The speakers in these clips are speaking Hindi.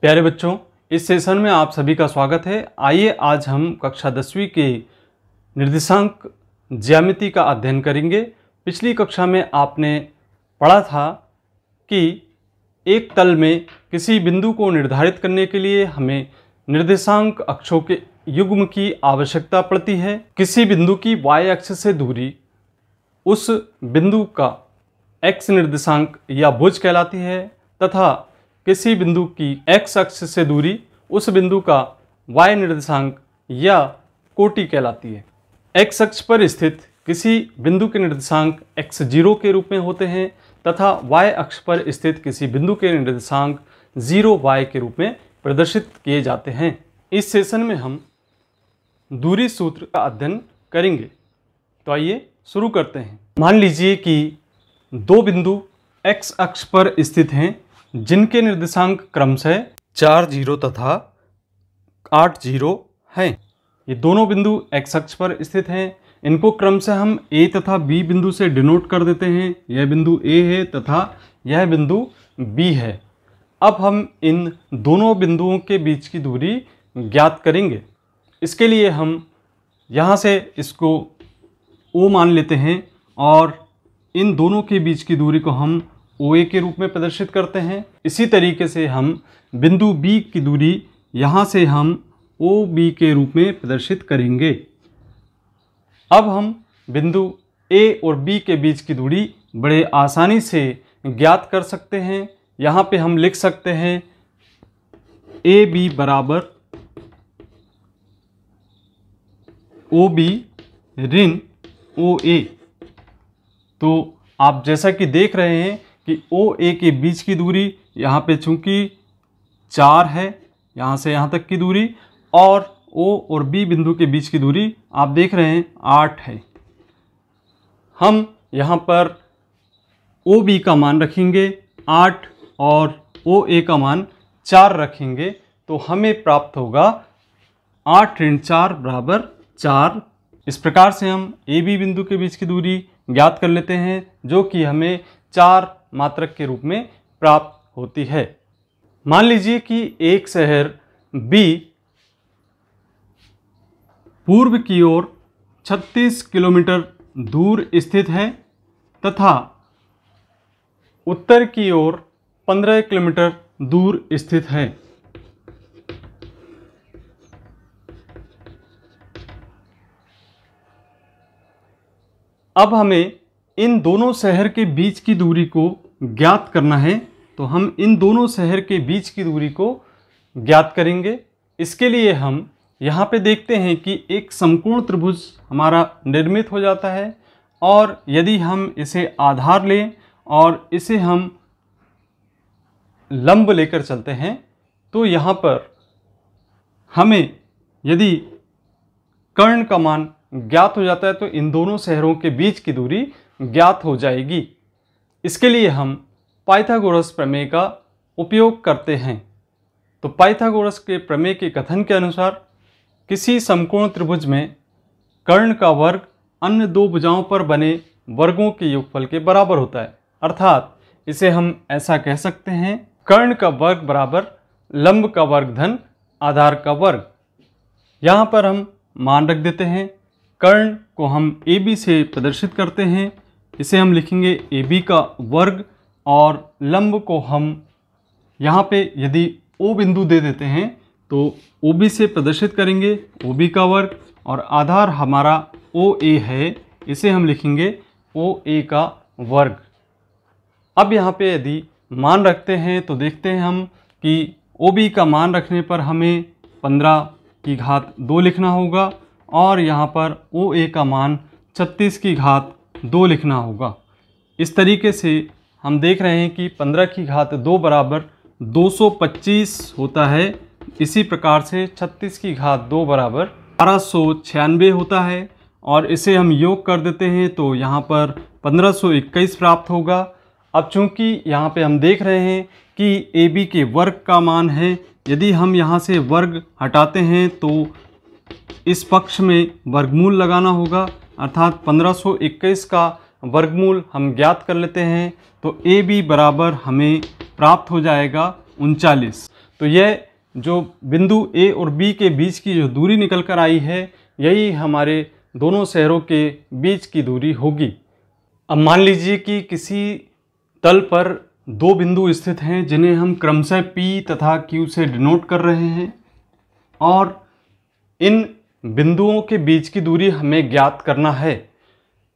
प्यारे बच्चों इस सेशन में आप सभी का स्वागत है आइए आज हम कक्षा दसवीं के निर्देशांक ज्यामिति का अध्ययन करेंगे पिछली कक्षा में आपने पढ़ा था कि एक तल में किसी बिंदु को निर्धारित करने के लिए हमें निर्देशांक अक्षों के युग्म की आवश्यकता पड़ती है किसी बिंदु की y अक्ष से दूरी उस बिंदु का x निर्देशांक या भुज कहलाती है तथा किसी बिंदु की एक्स अक्ष से दूरी उस बिंदु का वाई निर्देशांक या कोटि कहलाती है एक्स अक्ष पर स्थित किसी बिंदु के निर्देशांक एक्स जीरो के रूप में होते हैं तथा वाई अक्ष पर स्थित किसी बिंदु के निर्देशांक जीरो वाई के रूप में प्रदर्शित किए जाते हैं इस सेशन में हम दूरी सूत्र का अध्ययन करेंगे तो आइए शुरू करते हैं मान लीजिए कि दो बिंदु एक्स अक्ष पर स्थित हैं जिनके निर्देशांक क्रमशः चार जीरो तथा आठ जीरो हैं ये दोनों बिंदु एक्स अक्ष पर स्थित हैं इनको क्रमशः हम ए तथा बी बिंदु से डिनोट कर देते हैं यह बिंदु ए है तथा यह बिंदु बी है अब हम इन दोनों बिंदुओं के बीच की दूरी ज्ञात करेंगे इसके लिए हम यहाँ से इसको ओ मान लेते हैं और इन दोनों के बीच की दूरी को हम ओ ए के रूप में प्रदर्शित करते हैं इसी तरीके से हम बिंदु बी की दूरी यहाँ से हम ओ बी के रूप में प्रदर्शित करेंगे अब हम बिंदु ए और बी के बीच की दूरी बड़े आसानी से ज्ञात कर सकते हैं यहाँ पे हम लिख सकते हैं ए बी बराबर ओ बी ऋण ओ ए तो आप जैसा कि देख रहे हैं कि ओ ए के बीच की दूरी यहाँ पे चूँकि चार है यहाँ से यहाँ तक की दूरी और ओ और बी बिंदु के बीच की दूरी आप देख रहे हैं आठ है हम यहाँ पर ओ बी का मान रखेंगे आठ और ओ ए का मान चार रखेंगे तो हमें प्राप्त होगा आठ ऋण चार बराबर चार इस प्रकार से हम ए बी बिंदु के बीच की दूरी ज्ञात कर लेते हैं जो कि हमें चार मात्रक के रूप में प्राप्त होती है मान लीजिए कि एक शहर बी पूर्व की ओर 36 किलोमीटर दूर स्थित है तथा उत्तर की ओर 15 किलोमीटर दूर स्थित है अब हमें इन दोनों शहर के बीच की दूरी को ज्ञात करना है तो हम इन दोनों शहर के बीच की दूरी को ज्ञात करेंगे इसके लिए हम यहाँ पे देखते हैं कि एक समकोण त्रिभुज हमारा निर्मित हो जाता है और यदि हम इसे आधार लें और इसे हम लंब लेकर चलते हैं तो यहाँ पर हमें यदि कर्ण का मान ज्ञात हो जाता है तो इन दोनों शहरों के बीच की दूरी ज्ञात हो जाएगी इसके लिए हम पाइथागोरस प्रमेय का उपयोग करते हैं तो पाइथागोरस के प्रमेय के कथन के अनुसार किसी समकोण त्रिभुज में कर्ण का वर्ग अन्य दो भुजाओं पर बने वर्गों के योगफल के बराबर होता है अर्थात इसे हम ऐसा कह सकते हैं कर्ण का वर्ग बराबर लंब का वर्ग धन आधार का वर्ग यहाँ पर हम मान रख देते हैं कर्ण को हम ए बी से प्रदर्शित करते हैं इसे हम लिखेंगे ए बी का वर्ग और लंब को हम यहाँ पे यदि ओ बिंदु दे देते हैं तो ओ बी से प्रदर्शित करेंगे ओ बी का वर्ग और आधार हमारा ओ ए है इसे हम लिखेंगे ओ ए का वर्ग अब यहाँ पे यदि मान रखते हैं तो देखते हैं हम कि ओ बी का मान रखने पर हमें पंद्रह की घात दो लिखना होगा और यहाँ पर ओ ए का मान छत्तीस की घात दो लिखना होगा इस तरीके से हम देख रहे हैं कि पंद्रह की घात दो बराबर दो सौ पच्चीस होता है इसी प्रकार से छत्तीस की घात दो बराबर बारह सौ होता है और इसे हम योग कर देते हैं तो यहाँ पर पंद्रह सौ इक्कीस प्राप्त होगा अब चूंकि यहाँ पे हम देख रहे हैं कि ए बी के वर्ग का मान है यदि हम यहाँ से वर्ग हटाते हैं तो इस पक्ष में वर्गमूल लगाना होगा अर्थात 1521 का वर्गमूल हम ज्ञात कर लेते हैं तो ए बी बराबर हमें प्राप्त हो जाएगा उनचालीस तो यह जो बिंदु ए और बी के बीच की जो दूरी निकल कर आई है यही हमारे दोनों शहरों के बीच की दूरी होगी अब मान लीजिए कि किसी तल पर दो बिंदु स्थित हैं जिन्हें हम क्रमशः P तथा Q से डिनोट कर रहे हैं और इन बिंदुओं के बीच की दूरी हमें ज्ञात करना है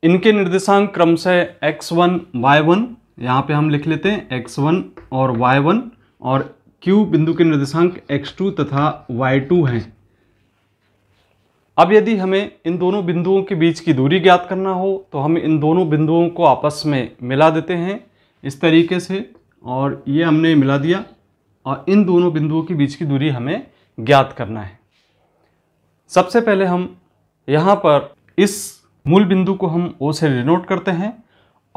इनके निर्देशांक क्रमशः एक्स वन वाई वन यहाँ पर हम लिख लेते हैं एक्स वन और वाई वन और क्यू बिंदु के निर्देशांक एक्स टू तथा वाई टू हैं अब यदि हमें इन दोनों बिंदुओं के बीच की दूरी ज्ञात करना हो तो हम इन दोनों बिंदुओं को आपस में मिला देते हैं इस तरीके से और ये हमने मिला दिया और इन दोनों बिंदुओं के बीच की दूरी हमें ज्ञात करना है सबसे पहले हम यहाँ पर इस मूल बिंदु को हम ओ से डिनोट करते हैं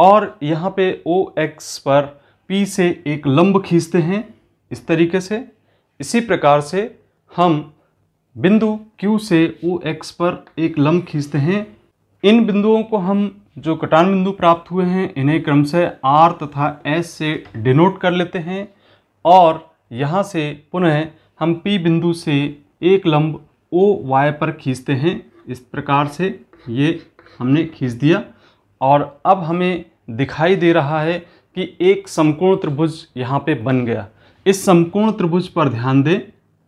और यहाँ पे ओ एक्स पर पी से एक लंब खींचते हैं इस तरीके से इसी प्रकार से हम बिंदु Q से ओ एक्स पर एक लंब खींचते हैं इन बिंदुओं को हम जो कटान बिंदु प्राप्त हुए हैं इन्हें क्रम से R तथा S से डिनोट कर लेते हैं और यहाँ से पुनः हम P बिंदु से एक लंब ओ वाई पर खींचते हैं इस प्रकार से ये हमने खींच दिया और अब हमें दिखाई दे रहा है कि एक समकोण त्रिभुज यहाँ पे बन गया इस समकोण त्रिभुज पर ध्यान दें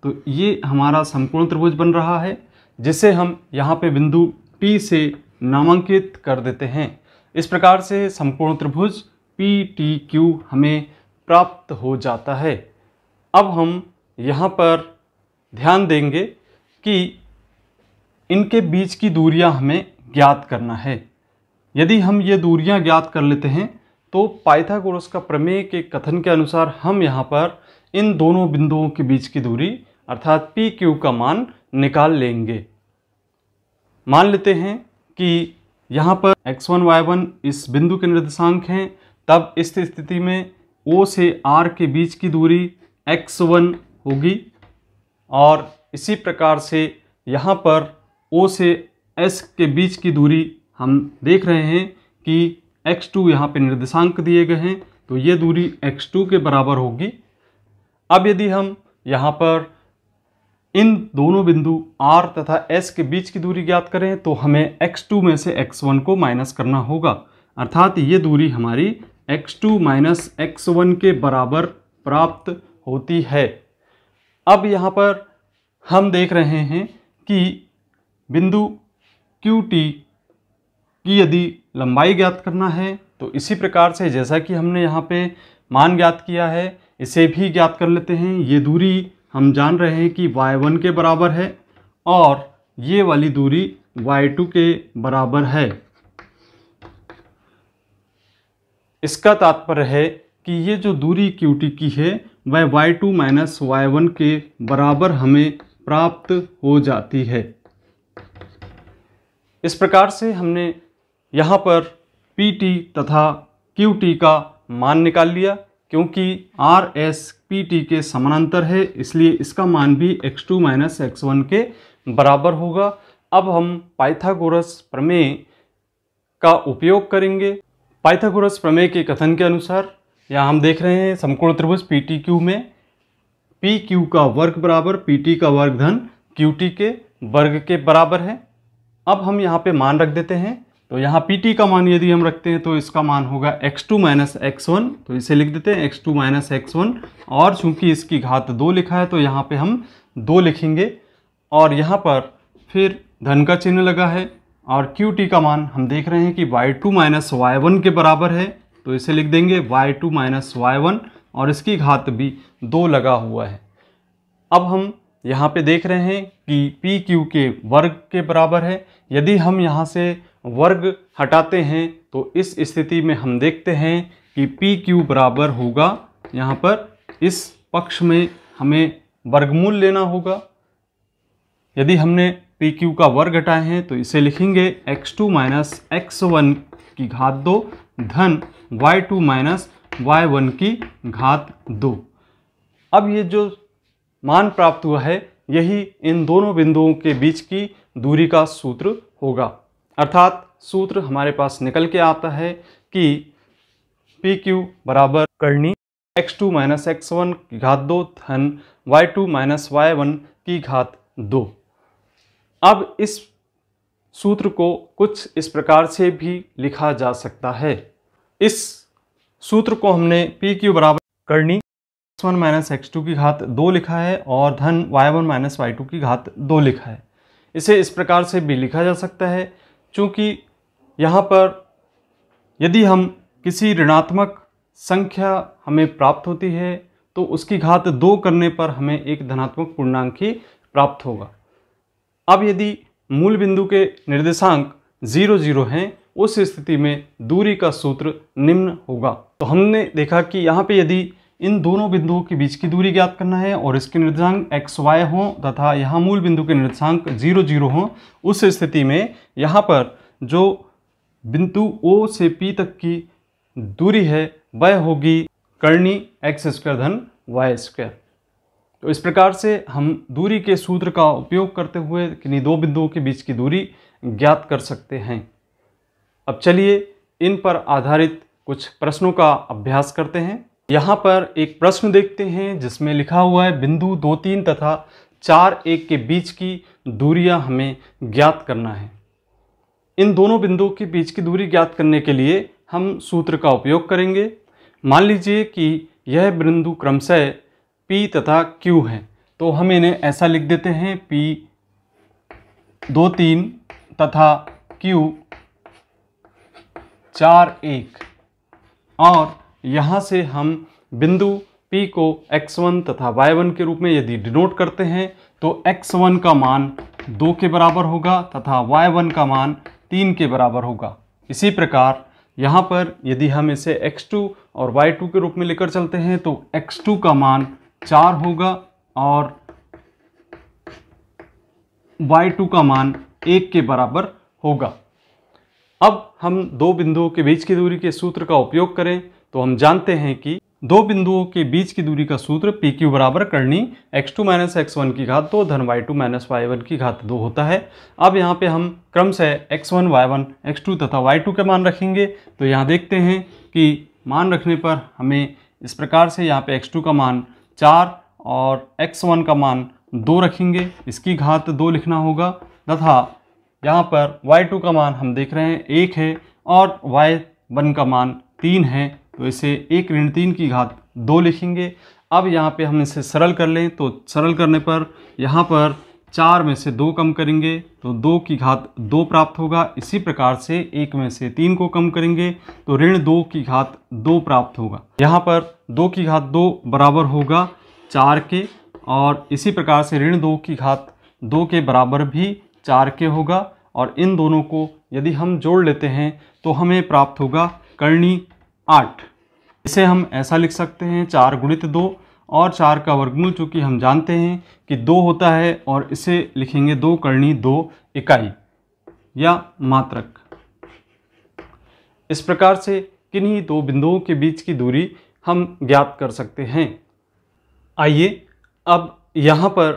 तो ये हमारा समकोण त्रिभुज बन रहा है जिसे हम यहाँ पे बिंदु P से नामांकित कर देते हैं इस प्रकार से समकोण त्रिभुज पी टी क्यू हमें प्राप्त हो जाता है अब हम यहाँ पर ध्यान देंगे कि इनके बीच की दूरियां हमें ज्ञात करना है यदि हम ये दूरियां ज्ञात कर लेते हैं तो पाइथागोरस का प्रमेय के कथन के अनुसार हम यहाँ पर इन दोनों बिंदुओं के बीच की दूरी अर्थात पी क्यू का मान निकाल लेंगे मान लेते हैं कि यहाँ पर x1 y1 इस बिंदु के निर्देशांक हैं तब इस स्थिति में O से R के बीच की दूरी x1 होगी और इसी प्रकार से यहाँ पर ओ से एस के बीच की दूरी हम देख रहे हैं कि एक्स टू यहाँ पर निर्देशांक दिए गए हैं तो ये दूरी एक्स टू के बराबर होगी अब यदि हम यहाँ पर इन दोनों बिंदु R तथा S के बीच की दूरी ज्ञात करें तो हमें x2 में से x1 को माइनस करना होगा अर्थात ये दूरी हमारी x2 माइनस एक्स के बराबर प्राप्त होती है अब यहाँ पर हम देख रहे हैं कि बिंदु क्यू टी की यदि लंबाई ज्ञात करना है तो इसी प्रकार से जैसा कि हमने यहाँ पे मान ज्ञात किया है इसे भी ज्ञात कर लेते हैं ये दूरी हम जान रहे हैं कि y1 के बराबर है और ये वाली दूरी y2 के बराबर है इसका तात्पर्य है कि ये जो दूरी QT की है वह y2 माइनस y1 के बराबर हमें प्राप्त हो जाती है इस प्रकार से हमने यहाँ पर पी टी तथा क्यू टी का मान निकाल लिया क्योंकि आर एस पी टी के समानांतर है इसलिए इसका मान भी x two minus x one के बराबर होगा अब हम पाइथागोरस प्रमेय का उपयोग करेंगे पाइथागोरस प्रमेय के कथन के अनुसार यहाँ हम देख रहे हैं समकोण त्रिभुज पी टी क्यू में पी क्यू का वर्ग बराबर पी टी का वर्ग धन क्यू टी के वर्ग के बराबर है अब हम यहाँ पे मान रख देते हैं तो यहाँ पी टी का मान यदि हम रखते हैं तो इसका मान होगा x two minus x one तो इसे लिख देते हैं x two minus x one और चूंकि इसकी घात दो लिखा है तो यहाँ पे हम दो लिखेंगे और यहाँ पर फिर धन का चिन्ह लगा है और क्यू टी का मान हम देख रहे हैं कि y two minus y one के बराबर है तो इसे लिख देंगे y two minus y one और इसकी घात भी दो लगा हुआ है अब हम यहाँ पे देख रहे हैं कि पी क्यू के वर्ग के बराबर है यदि हम यहाँ से वर्ग हटाते हैं तो इस स्थिति में हम देखते हैं कि पी क्यू बराबर होगा यहाँ पर इस पक्ष में हमें वर्गमूल लेना होगा यदि हमने पी क्यू का वर्ग हटाए हैं तो इसे लिखेंगे x two minus x one की घात दो धन y two minus y one की घात दो अब ये जो मान प्राप्त हुआ है यही इन दोनों बिंदुओं के बीच की दूरी का सूत्र होगा अर्थात सूत्र हमारे पास निकल के आता है कि पी क्यू बराबर करनी x two minus x one की घात दो धन y two minus y one की घात दो अब इस सूत्र को कुछ इस प्रकार से भी लिखा जा सकता है इस सूत्र को हमने पी क्यू बराबर करनी x one minus x two की घात दो लिखा है और धन y one minus y two की घात दो लिखा है इसे इस प्रकार से भी लिखा जा सकता है चूँकि यहाँ पर यदि हम किसी ऋणात्मक संख्या हमें प्राप्त होती है तो उसकी घात दो करने पर हमें एक धनात्मक पूर्णांक ही प्राप्त होगा अब यदि मूल बिंदु के निर्देशांक जीरो जीरो हैं उस स्थिति में दूरी का सूत्र निम्न होगा तो हमने देखा कि यहाँ पे यदि इन दोनों बिंदुओं के बीच की दूरी ज्ञात करना है और इसके निर्देशांक एक्स वाई हों तथा यहाँ मूल बिंदु के निर्देशांक जीरो जीरो हों उस स्थिति में यहाँ पर जो बिंदु ओ से पी तक की दूरी है वह होगी कर्णी एक्स स्क्वायर धन वाई स्क्वायर तो इस प्रकार से हम दूरी के सूत्र का उपयोग करते हुए किन्हीं दो बिंदुओं के बीच की दूरी ज्ञात कर सकते हैं अब चलिए इन पर आधारित कुछ प्रश्नों का अभ्यास करते हैं यहाँ पर एक प्रश्न देखते हैं जिसमें लिखा हुआ है बिंदु दो तीन तथा चार एक के बीच की दूरियाँ हमें ज्ञात करना है इन दोनों बिंदुओं के बीच की दूरी ज्ञात करने के लिए हम सूत्र का उपयोग करेंगे मान लीजिए कि यह बिंदु क्रमशः P तथा Q है तो हम इन्हें ऐसा लिख देते हैं P दो तीन तथा Q चार एक और यहाँ से हम बिंदु P को x1 तथा y1 के रूप में यदि डिनोट करते हैं तो x1 का मान दो के बराबर होगा तथा y1 का मान तीन के बराबर होगा इसी प्रकार यहाँ पर यदि हम इसे x2 और y2 के रूप में लेकर चलते हैं तो x2 का मान चार होगा और y2 का मान एक के बराबर होगा अब हम दो बिंदुओं के बीच की दूरी के सूत्र का उपयोग करें तो हम जानते हैं कि दो बिंदुओं के बीच की दूरी का सूत्र पी क्यू बराबर करनी x two minus x one की घात दो धन y two minus y one की घात दो होता है अब यहाँ पे हम क्रम से x one y one x two तथा वाई टू के मान रखेंगे तो यहाँ देखते हैं कि मान रखने पर हमें इस प्रकार से यहाँ पे एक्स टू का मान चार और एक्स वन का मान दो रखेंगे इसकी घात दो लिखना होगा तथा यहाँ पर y2 का मान हम देख रहे हैं एक है और y1 का मान तीन है तो इसे एक ऋण तीन की घात दो लिखेंगे अब यहाँ पे हम इसे सरल कर लें तो सरल करने पर यहाँ पर चार में से दो कम करेंगे तो दो की घात दो प्राप्त होगा इसी प्रकार से एक में से तीन को कम करेंगे तो ऋण दो की घात दो प्राप्त होगा यहाँ पर दो की घात दो बराबर होगा चार के और इसी प्रकार से ऋण दो की घात दो के बराबर भी चार के होगा और इन दोनों को यदि हम जोड़ लेते हैं तो हमें प्राप्त होगा कर्णी आठ इसे हम ऐसा लिख सकते हैं चार गुणित दो और चार का वर्गमूल चूँकि हम जानते हैं कि दो होता है और इसे लिखेंगे दो कर्णी दो इकाई या मात्रक इस प्रकार से किन्हीं दो बिंदुओं के बीच की दूरी हम ज्ञात कर सकते हैं आइए अब यहाँ पर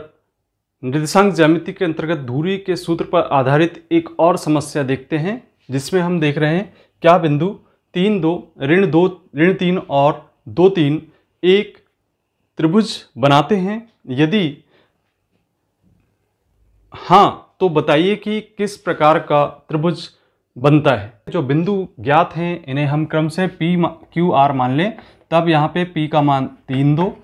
निर्देशांक ज्यामिति के अंतर्गत धूरी के सूत्र पर आधारित एक और समस्या देखते हैं जिसमें हम देख रहे हैं क्या बिंदु तीन दो ऋण दो ऋण तीन और दो तीन एक त्रिभुज बनाते हैं यदि हाँ तो बताइए कि किस प्रकार का त्रिभुज बनता है जो बिंदु ज्ञात हैं इन्हें हम क्रम से P क्यू आर मान लें तब यहाँ पे P का मान तीन दो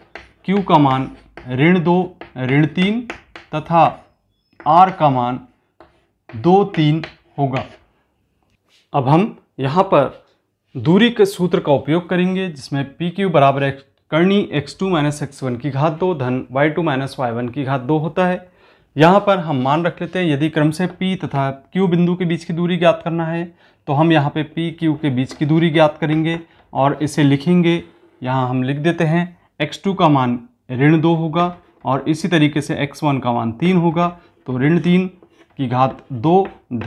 Q का मान ऋण दो ऋण तीन तथा आर का मान दो तीन होगा अब हम यहाँ पर दूरी के सूत्र का उपयोग करेंगे जिसमें पी क्यू बराबर एक्स करनी x two minus x one की घात दो धन y two minus y one की घात दो होता है यहाँ पर हम मान रख लेते हैं यदि क्रम से पी तथा क्यू बिंदु के बीच की दूरी ज्ञात करना है तो हम यहाँ पे पी क्यू के बीच की दूरी ज्ञात करेंगे और इसे लिखेंगे यहाँ हम लिख देते हैं टू का मान ऋण दो होगा और इसी तरीके से एक्स वन का मान तीन होगा तो ऋण तीन की घात दो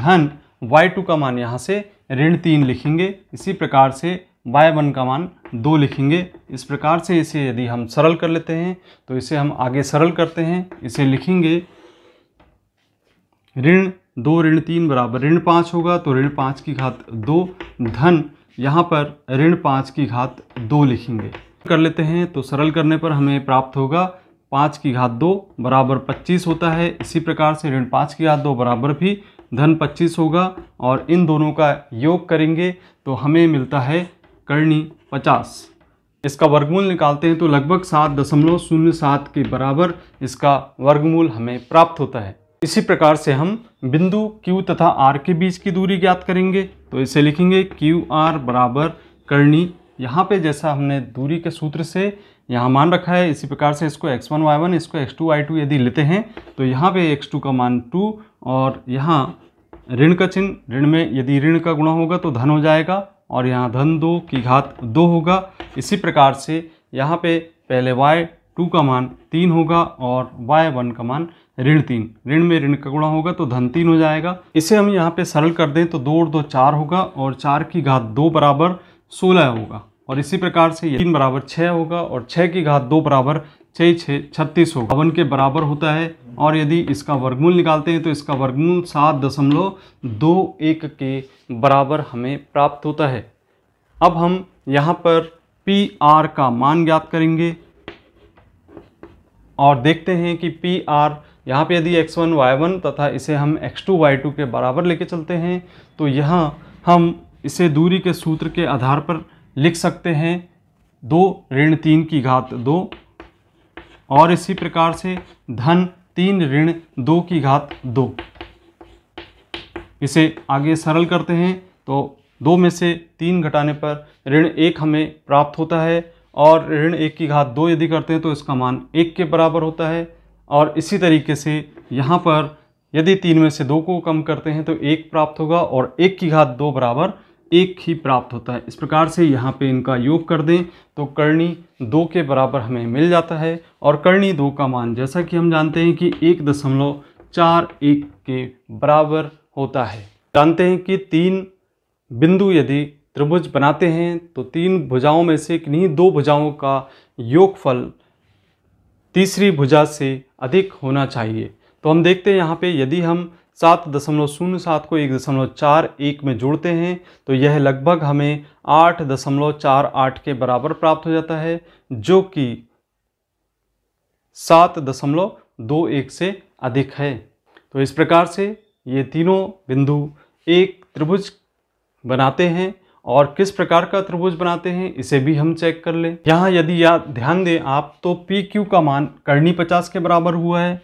धन वाई टू का मान यहाँ से ऋण तीन लिखेंगे इसी प्रकार से वाई वन का मान दो लिखेंगे इस प्रकार से इसे यदि हम सरल कर लेते हैं तो इसे हम आगे सरल करते हैं इसे लिखेंगे ऋण दो ऋण तीन बराबर ऋण पाँच होगा तो ऋण पाँच की घात दो धन यहाँ पर ऋण पाँच की घात दो लिखेंगे कर लेते हैं तो सरल करने पर हमें प्राप्त होगा पाँच की घात दो बराबर पच्चीस होता है इसी प्रकार से ऋण पाँच की घात दो बराबर भी धन पच्चीस होगा और इन दोनों का योग करेंगे तो हमें मिलता है कर्णी पचास इसका वर्गमूल निकालते हैं तो लगभग सात दशमलव शून्य सात के बराबर इसका वर्गमूल हमें प्राप्त होता है इसी प्रकार से हम बिंदु Q तथा R के बीच की दूरी ज्ञात करेंगे तो इसे लिखेंगे क्यू आर बराबर करनी यहाँ पे जैसा हमने दूरी के सूत्र से यहाँ मान रखा है इसी प्रकार से इसको x1 y1 इसको x2 y2 यदि लेते हैं तो यहाँ पे x2 का मान 2 और यहाँ ऋण का चिन्ह ऋण में यदि ऋण का गुणा होगा तो धन हो जाएगा और यहाँ धन दो की घात दो होगा इसी प्रकार से यहाँ पे पहले y2 टू का मान तीन होगा और y1 वन का मान ऋण तीन ऋण में ऋण का गुणा होगा तो धन तीन हो जाएगा इसे हम यहाँ पे सरल कर दें तो दो और दो चार होगा और चार की घात दो बराबर सोलह होगा और इसी प्रकार से तीन बराबर छः होगा और छः की घात दो बराबर छः छः छत्तीस होगा बावन के बराबर होता है और यदि इसका वर्गमूल निकालते हैं तो इसका वर्गमूल सात दशमलव दो एक के बराबर हमें प्राप्त होता है अब हम यहाँ पर पी आर का मान ज्ञात करेंगे और देखते हैं कि पी आर यहाँ पर यदि एक्स वन वाई वन तथा इसे हम एक्स टू वाई टू के बराबर लेके चलते हैं तो यहाँ हम इसे दूरी के सूत्र के आधार पर लिख सकते हैं दो ऋण तीन की घात दो और इसी प्रकार से धन तीन ऋण दो की घात दो इसे आगे सरल करते हैं तो दो में से तीन घटाने पर ऋण एक हमें प्राप्त होता है और ऋण एक की घात दो यदि करते हैं तो इसका मान एक के बराबर होता है और इसी तरीके से यहाँ पर यदि तीन में से दो को कम करते हैं तो एक प्राप्त होगा और एक की घात दो बराबर एक ही प्राप्त होता है इस प्रकार से यहाँ पे इनका योग कर दें तो कर्णी दो के बराबर हमें मिल जाता है और कर्णी दो का मान जैसा कि हम जानते हैं कि एक दशमलव चार एक के बराबर होता है जानते हैं कि तीन बिंदु यदि त्रिभुज बनाते हैं तो तीन भुजाओं में से किन्हीं दो भुजाओं का योगफल तीसरी भुजा से अधिक होना चाहिए तो हम देखते हैं यहाँ पे यदि हम सात दशमलव शून्य सात को एक दशमलव चार एक में जोड़ते हैं तो यह लगभग हमें आठ दशमलव चार आठ के बराबर प्राप्त हो जाता है जो कि सात दशमलव दो एक से अधिक है तो इस प्रकार से ये तीनों बिंदु एक त्रिभुज बनाते हैं और किस प्रकार का त्रिभुज बनाते हैं इसे भी हम चेक कर लें यहाँ यदि या ध्यान दें आप तो पी क्यू का मान करनी पचास के बराबर हुआ है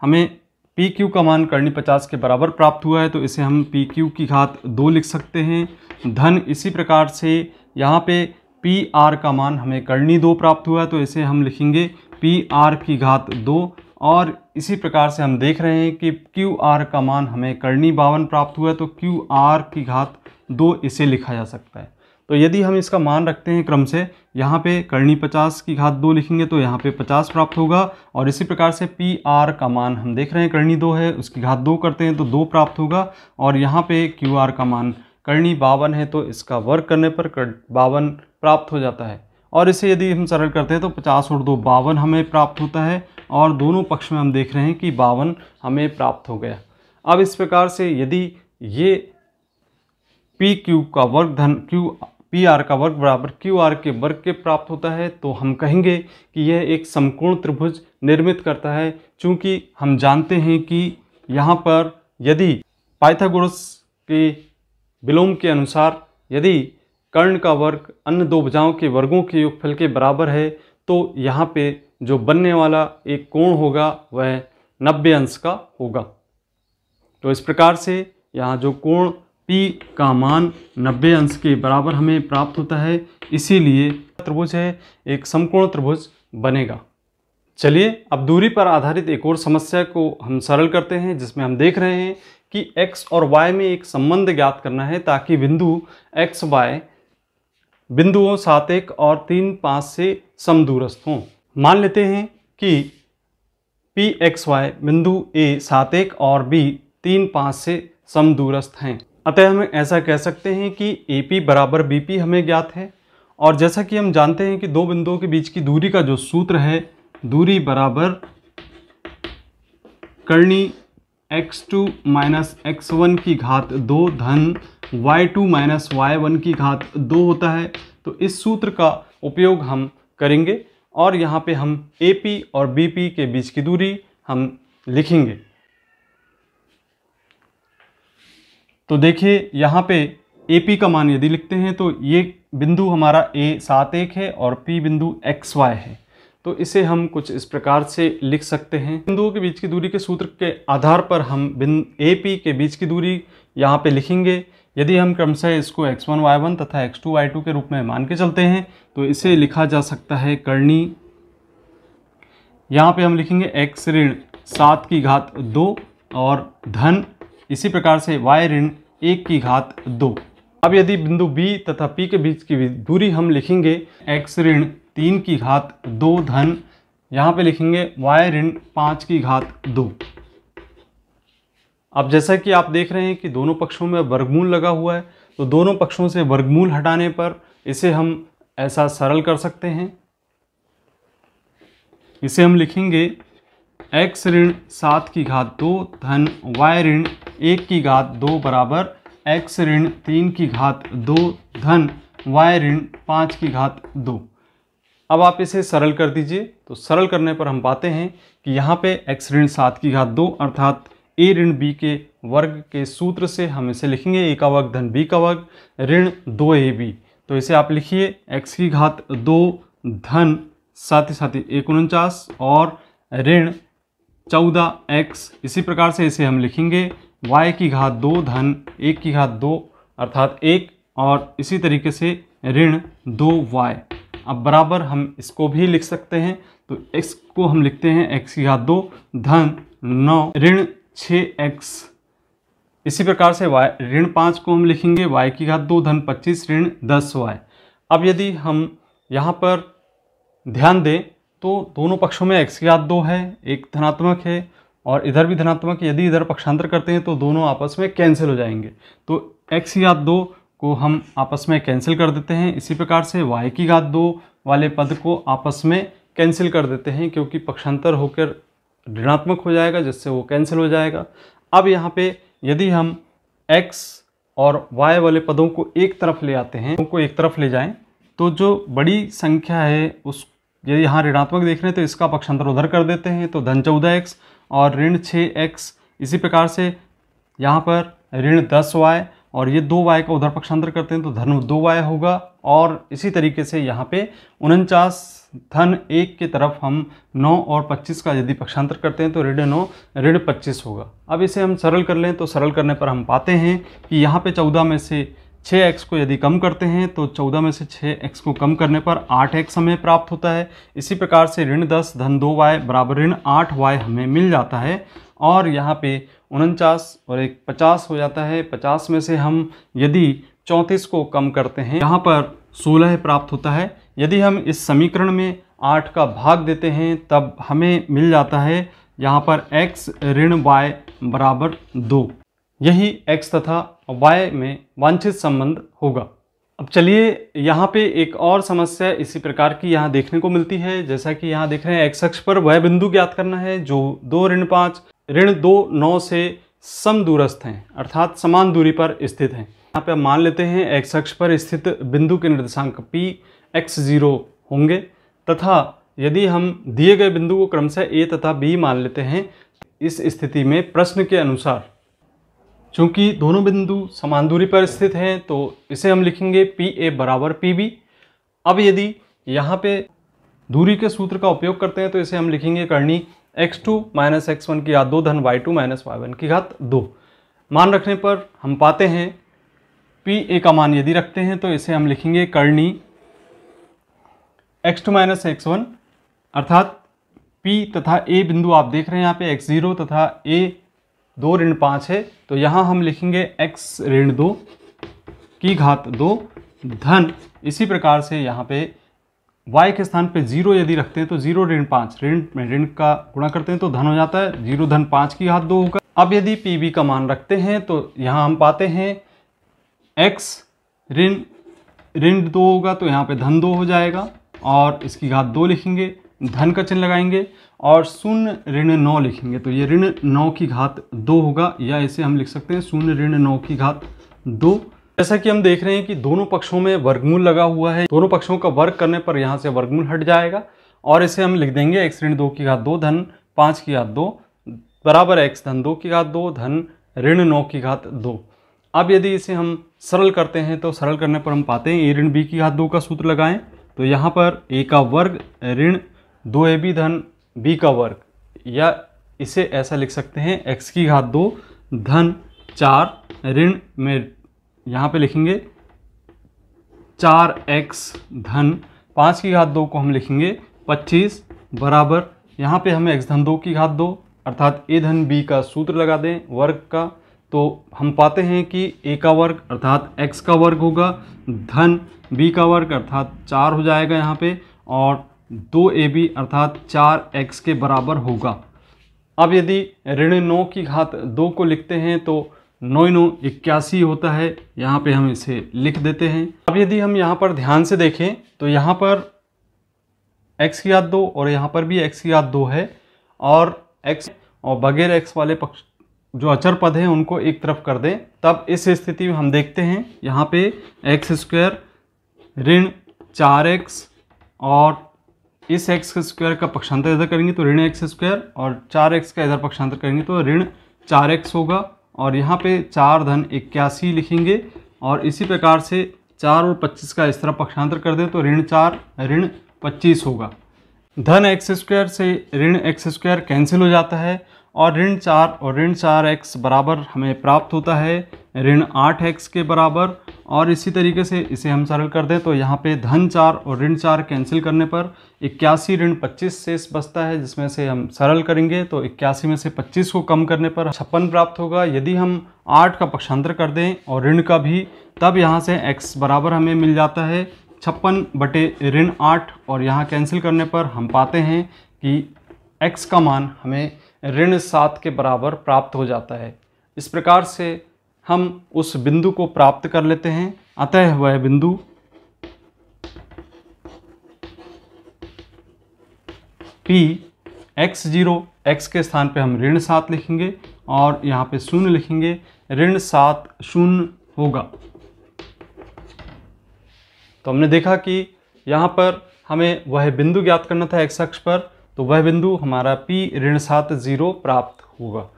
हमें पी क्यू का मान करणी पचास के बराबर प्राप्त हुआ है तो इसे हम पी क्यू की घात दो लिख सकते हैं धन इसी प्रकार से यहाँ पे पी आर का मान हमें करणी दो प्राप्त हुआ है तो इसे हम लिखेंगे पी आर की घात दो और इसी प्रकार से हम देख रहे हैं कि क्यू आर का मान हमें करणी बावन प्राप्त हुआ है तो क्यू आर की घात दो इसे लिखा जा सकता है तो यदि हम इसका मान रखते हैं क्रम से यहाँ पे करणी पचास की घात दो लिखेंगे तो यहाँ पे पचास प्राप्त होगा और इसी प्रकार से पी आर का मान हम देख रहे हैं करणी दो है उसकी घात दो करते हैं तो दो प्राप्त होगा और यहाँ पे क्यू आर का मान करणी बावन है तो इसका वर्ग करने पर कर बावन प्राप्त हो जाता है और इसे यदि हम सरल करते हैं तो पचास और दो बावन हमें प्राप्त होता है और दोनों पक्ष में हम देख रहे हैं कि बावन हमें प्राप्त हो गया अब इस प्रकार से यदि ये पी क्यू का वर्ग धन क्यू पी आर का वर्ग बराबर क्यू आर के वर्ग के प्राप्त होता है तो हम कहेंगे कि यह एक समकोण त्रिभुज निर्मित करता है क्योंकि हम जानते हैं कि यहाँ पर यदि पाइथागोरस के विलोम के अनुसार यदि कर्ण का वर्ग अन्य दो भुजाओं के वर्गों के योगफल के बराबर है तो यहाँ पे जो बनने वाला एक कोण होगा वह नब्बे अंश का होगा तो इस प्रकार से यहाँ जो कोण पी का मान 90 अंश के बराबर हमें प्राप्त होता है इसीलिए त्रिभुज है एक समकोण त्रिभुज बनेगा चलिए अब दूरी पर आधारित एक और समस्या को हम सरल करते हैं जिसमें हम देख रहे हैं कि x और y में एक संबंध ज्ञात करना है ताकि बिंदु x y बिंदुओं सात एक और तीन पाँच से समदूरस्थ हों मान लेते हैं कि पी एक्स वाई बिंदु ए सात एक और बी तीन पाँच से समदूरस्थ हैं अतः हम ऐसा कह सकते हैं कि ए पी बराबर बी पी हमें ज्ञात है और जैसा कि हम जानते हैं कि दो बिंदुओं के बीच की दूरी का जो सूत्र है दूरी बराबर करनी x two minus x one की घात दो धन y two minus y one की घात दो होता है तो इस सूत्र का उपयोग हम करेंगे और यहाँ पे हम ए पी और बी पी के बीच की दूरी हम लिखेंगे तो देखिए यहाँ पे ए पी का मान यदि लिखते हैं तो ये बिंदु हमारा ए सात एक है और पी बिंदु एक्स वाई है तो इसे हम कुछ इस प्रकार से लिख सकते हैं बिंदुओं के बीच की दूरी के सूत्र के आधार पर हम बिंदु ए पी के बीच की दूरी यहाँ पे लिखेंगे यदि हम क्रमशः इसको x1 y1 तथा x2 y2 के रूप में मान के चलते हैं तो इसे लिखा जा सकता है करणी यहाँ पे हम लिखेंगे x ऋण सात की घात दो और धन इसी प्रकार से y ऋण एक की घात दो अब यदि बिंदु B तथा P के बीच की दूरी हम लिखेंगे x ऋण तीन की घात दो धन यहाँ पे लिखेंगे y ऋण पाँच की घात दो अब जैसा कि आप देख रहे हैं कि दोनों पक्षों में वर्गमूल लगा हुआ है तो दोनों पक्षों से वर्गमूल हटाने पर इसे हम ऐसा सरल कर सकते हैं इसे हम लिखेंगे एक्स ऋण सात की घात दो धन वाई ऋण एक की घात दो बराबर एक्स ऋण तीन की घात दो धन वाई ऋण पाँच की घात दो अब आप इसे सरल कर दीजिए तो सरल करने पर हम पाते हैं कि यहाँ पे एक्स ऋण सात की घात दो अर्थात ए ऋण बी के वर्ग के सूत्र से हम इसे लिखेंगे ए का वर्ग धन बी का वर्ग ऋण दो ए बी तो इसे आप लिखिए एक्स की घात दो धन साथ ही साथ ही एक उनचास और ऋण चौदह एक्स इसी प्रकार से इसे हम लिखेंगे वाई की घात दो धन एक की घात दो अर्थात एक और इसी तरीके से ऋण दो वाई अब बराबर हम इसको भी लिख सकते हैं तो एक्स को हम लिखते हैं एक्स की घात दो धन नौ ऋण छः एक्स इसी प्रकार से वाई ऋण पाँच को हम लिखेंगे वाई की घात दो धन पच्चीस ऋण दस वाई अब यदि हम यहाँ पर ध्यान दें तो दोनों पक्षों में एक्स की घात दो है एक धनात्मक है और इधर भी धनात्मक यदि इधर पक्षांतर करते हैं तो दोनों आपस में कैंसिल हो जाएंगे तो एक्स की घात दो को हम आपस में कैंसिल कर देते हैं इसी प्रकार से वाई की घात दो वाले पद को आपस में कैंसिल कर देते हैं क्योंकि पक्षांतर होकर ऋणात्मक हो जाएगा जिससे वो कैंसिल हो जाएगा अब यहाँ पे यदि हम x और y वाले पदों को एक तरफ ले आते हैं उनको एक तरफ ले जाएं तो जो बड़ी संख्या है उस यदि यहाँ ऋणात्मक देख रहे हैं तो इसका पक्षांतर उधर कर देते हैं तो धन चौदह एक्स और ऋण छः एक्स इसी प्रकार से यहाँ पर ऋण दस वाई और ये दो वाई का उधर पक्षांतर करते हैं तो धन दो वाई होगा और इसी तरीके से यहाँ पे उनचास धन एक की तरफ हम नौ और पच्चीस का यदि पक्षांतर करते हैं तो ऋण नौ ऋण पच्चीस होगा अब इसे हम सरल कर लें तो सरल करने पर हम पाते हैं कि यहाँ पर चौदह में से छः एक्स को यदि कम करते हैं तो चौदह में से छः एक्स को कम करने पर आठ एक्स हमें प्राप्त होता है इसी प्रकार से ऋण दस धन दो वाई बराबर ऋण आठ वाई हमें मिल जाता है और यहाँ पे उनचास और एक पचास हो जाता है पचास में से हम यदि चौंतीस को कम करते हैं यहाँ पर सोलह प्राप्त होता है यदि हम इस समीकरण में आठ का भाग देते हैं तब हमें मिल जाता है यहाँ पर एक्स ऋण वाई बराबर दो यही x तथा वाई वाय में वांछित संबंध होगा अब चलिए यहाँ पे एक और समस्या इसी प्रकार की यहाँ देखने को मिलती है जैसा कि यहाँ देख रहे हैं एक्स अक्ष पर वह बिंदु ज्ञात करना है जो दो ऋण पाँच ऋण दो नौ से सम दूरस्थ हैं अर्थात समान दूरी पर स्थित हैं यहाँ पे मान लेते हैं एक्स अक्ष पर स्थित बिंदु के निर्देशांक पी एक्स जीरो होंगे तथा यदि हम दिए गए बिंदु को क्रमशः ए तथा बी मान लेते हैं इस स्थिति में प्रश्न के अनुसार चूँकि दोनों बिंदु समान दूरी पर स्थित हैं तो इसे हम लिखेंगे पी ए बराबर पी बी अब यदि यहाँ पे दूरी के सूत्र का उपयोग करते हैं तो इसे हम लिखेंगे करनी x2 टू माइनस एक्स की घात दो धन y2 टू माइनस वाई की घात दो मान रखने पर हम पाते हैं पी ए का मान यदि रखते हैं तो इसे हम लिखेंगे करनी x2 टू माइनस एक्स अर्थात पी तथा ए बिंदु आप देख रहे हैं यहाँ पे x0 तथा ए दो ऋण पाँच है तो यहाँ हम लिखेंगे एक्स ऋण दो की घात दो धन इसी प्रकार से यहाँ पे y के स्थान पे जीरो यदि रखते हैं तो जीरो ऋण पाँच ऋण में ऋण का गुणा करते हैं तो धन हो जाता है जीरो धन पाँच की घात दो होगा अब यदि पी बी का मान रखते हैं तो यहाँ हम पाते हैं x ऋण ऋण दो होगा तो यहाँ पे धन दो हो जाएगा और इसकी घात दो लिखेंगे धन का चिन्ह लगाएंगे और शून्य ऋण नौ लिखेंगे तो ये ऋण नौ की घात दो होगा या इसे हम लिख सकते हैं शून्य ऋण नौ की घात दो जैसा कि हम देख रहे हैं कि दोनों पक्षों में वर्गमूल लगा हुआ है दोनों पक्षों का वर्ग करने पर यहाँ से वर्गमूल हट जाएगा और इसे हम लिख देंगे एक्स ऋण दो की घात दो धन पाँच की घात दो बराबर एक्स धन दो की घात दो धन ऋण नौ की घात दो अब यदि इसे हम सरल करते हैं तो सरल करने पर हम पाते हैं ए ऋण बी की घात दो का सूत्र लगाएं तो यहाँ पर ए का वर्ग ऋण दो ए बी धन बी का वर्ग या इसे ऐसा लिख सकते हैं एक्स की घात दो धन चार ऋण में यहाँ पे लिखेंगे चार एक्स धन पाँच की घात दो को हम लिखेंगे पच्चीस बराबर यहाँ पे हमें एक्स धन दो की घात दो अर्थात ए धन बी का सूत्र लगा दें वर्ग का तो हम पाते हैं कि ए का वर्ग अर्थात एक्स का वर्ग होगा धन बी का वर्ग अर्थात चार हो जाएगा यहाँ पे और दो ए बी अर्थात चार एक्स के बराबर होगा अब यदि ऋण नौ की घात दो को लिखते हैं तो नौ नौ इक्यासी होता है यहाँ पे हम इसे लिख देते हैं अब यदि हम यहाँ पर ध्यान से देखें तो यहाँ पर x की याद दो और यहाँ पर भी x की याद दो है और x और बगैर x वाले पक्ष जो अचर पद हैं उनको एक तरफ कर दें तब इस स्थिति में हम देखते हैं यहाँ पे एक्स स्क्वायर ऋण चार एक्स और इस एक्स स्क्वायर का पक्षांतर इधर करेंगे तो ऋण एक्स स्क्वायर और चार एक्स का इधर पक्षांतर करेंगे तो ऋण चार एक्स होगा और यहाँ पे चार धन इक्यासी लिखेंगे और इसी प्रकार से चार और पच्चीस का इस तरह पक्षांतर कर दें तो ऋण चार ऋण पच्चीस होगा धन एक्स स्क्वायर से ऋण एक्स स्क्वायर कैंसिल हो जाता है और ऋण चार और ऋण चार एक्स बराबर हमें प्राप्त होता है ऋण आठ एक्स के बराबर और इसी तरीके से इसे हम सरल कर दें तो यहाँ पे धन चार और ऋण चार कैंसिल करने पर इक्यासी ऋण पच्चीस शेष बचता है जिसमें से हम सरल करेंगे तो इक्यासी में से पच्चीस को कम करने पर छप्पन प्राप्त होगा यदि हम आठ का पक्षांतर कर दें और ऋण का भी तब यहाँ से एक्स बराबर हमें मिल जाता है छप्पन बटे ऋण आठ और यहाँ कैंसिल करने पर हम पाते हैं कि एक्स का मान हमें ऋण सात के बराबर प्राप्त हो जाता है इस प्रकार से हम उस बिंदु को प्राप्त कर लेते हैं अतः वह बिंदु पी एक्स जीरो एक्स के स्थान पे हम ऋण सात लिखेंगे और यहाँ पे शून्य लिखेंगे ऋण सात शून्य होगा तो हमने देखा कि यहाँ पर हमें वह बिंदु ज्ञात करना था x अक्ष पर तो वह बिंदु हमारा पी ऋण सात जीरो प्राप्त होगा